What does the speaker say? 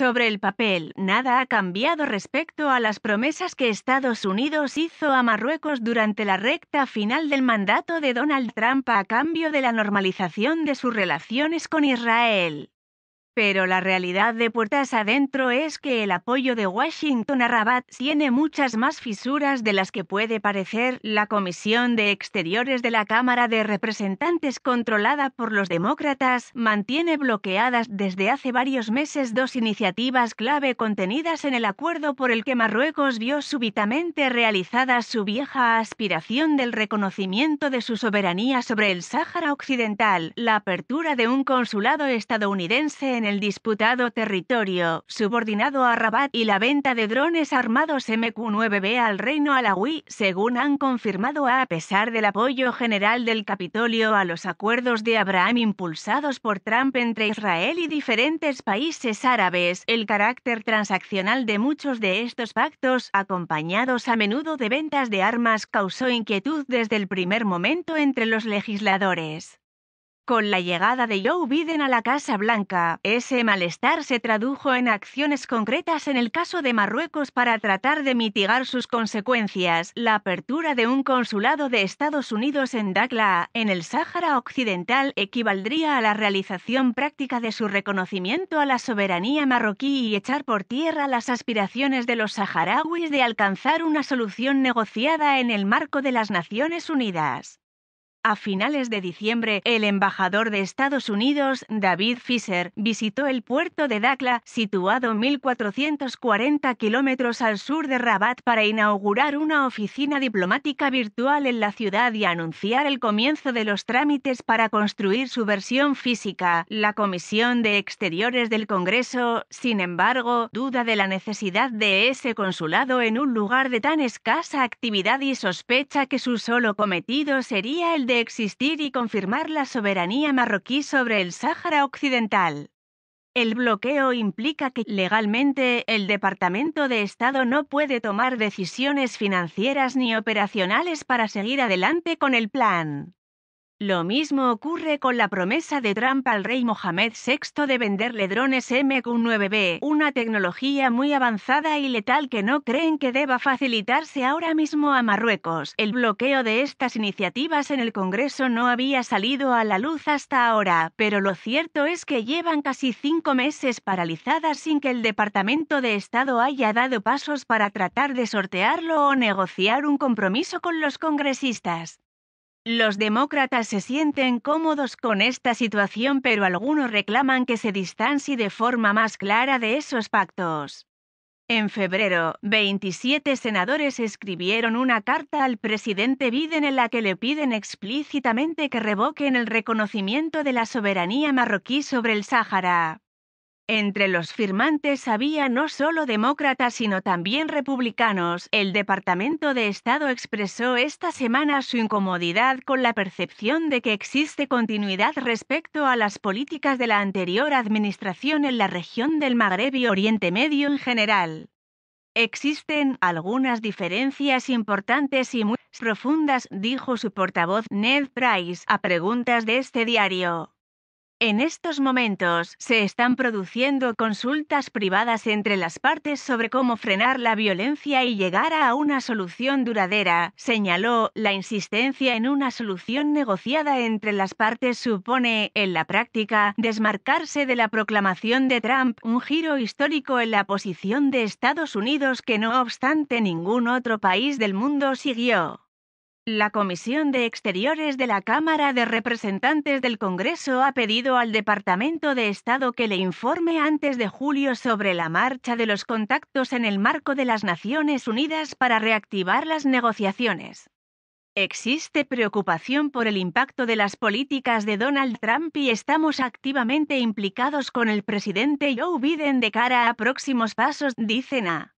Sobre el papel, nada ha cambiado respecto a las promesas que Estados Unidos hizo a Marruecos durante la recta final del mandato de Donald Trump a cambio de la normalización de sus relaciones con Israel. Pero la realidad de puertas adentro es que el apoyo de Washington a Rabat tiene muchas más fisuras de las que puede parecer. La Comisión de Exteriores de la Cámara de Representantes controlada por los demócratas mantiene bloqueadas desde hace varios meses dos iniciativas clave contenidas en el acuerdo por el que Marruecos vio súbitamente realizada su vieja aspiración del reconocimiento de su soberanía sobre el Sáhara Occidental, la apertura de un consulado estadounidense el disputado territorio, subordinado a Rabat y la venta de drones armados MQ-9B al Reino Alawi, según han confirmado a pesar del apoyo general del Capitolio a los acuerdos de Abraham impulsados por Trump entre Israel y diferentes países árabes, el carácter transaccional de muchos de estos pactos, acompañados a menudo de ventas de armas, causó inquietud desde el primer momento entre los legisladores. Con la llegada de Joe Biden a la Casa Blanca, ese malestar se tradujo en acciones concretas en el caso de Marruecos para tratar de mitigar sus consecuencias, la apertura de un consulado de Estados Unidos en Dakhla, en el Sáhara Occidental, equivaldría a la realización práctica de su reconocimiento a la soberanía marroquí y echar por tierra las aspiraciones de los saharauis de alcanzar una solución negociada en el marco de las Naciones Unidas. A finales de diciembre, el embajador de Estados Unidos, David Fisher, visitó el puerto de Dakla, situado 1.440 kilómetros al sur de Rabat, para inaugurar una oficina diplomática virtual en la ciudad y anunciar el comienzo de los trámites para construir su versión física. La Comisión de Exteriores del Congreso, sin embargo, duda de la necesidad de ese consulado en un lugar de tan escasa actividad y sospecha que su solo cometido sería el existir y confirmar la soberanía marroquí sobre el Sáhara Occidental. El bloqueo implica que legalmente el Departamento de Estado no puede tomar decisiones financieras ni operacionales para seguir adelante con el plan. Lo mismo ocurre con la promesa de Trump al rey Mohamed VI de venderle drones MQ-9B, una tecnología muy avanzada y letal que no creen que deba facilitarse ahora mismo a Marruecos. El bloqueo de estas iniciativas en el Congreso no había salido a la luz hasta ahora, pero lo cierto es que llevan casi cinco meses paralizadas sin que el Departamento de Estado haya dado pasos para tratar de sortearlo o negociar un compromiso con los congresistas. Los demócratas se sienten cómodos con esta situación, pero algunos reclaman que se distancie de forma más clara de esos pactos. En febrero, 27 senadores escribieron una carta al presidente Biden en la que le piden explícitamente que revoquen el reconocimiento de la soberanía marroquí sobre el Sáhara. Entre los firmantes había no solo demócratas sino también republicanos. El Departamento de Estado expresó esta semana su incomodidad con la percepción de que existe continuidad respecto a las políticas de la anterior administración en la región del Magreb y Oriente Medio en general. Existen algunas diferencias importantes y muy profundas, dijo su portavoz Ned Price a preguntas de este diario. En estos momentos se están produciendo consultas privadas entre las partes sobre cómo frenar la violencia y llegar a una solución duradera, señaló. La insistencia en una solución negociada entre las partes supone, en la práctica, desmarcarse de la proclamación de Trump, un giro histórico en la posición de Estados Unidos que no obstante ningún otro país del mundo siguió. La Comisión de Exteriores de la Cámara de Representantes del Congreso ha pedido al Departamento de Estado que le informe antes de julio sobre la marcha de los contactos en el marco de las Naciones Unidas para reactivar las negociaciones. Existe preocupación por el impacto de las políticas de Donald Trump y estamos activamente implicados con el presidente Joe Biden de cara a próximos pasos, dicen a.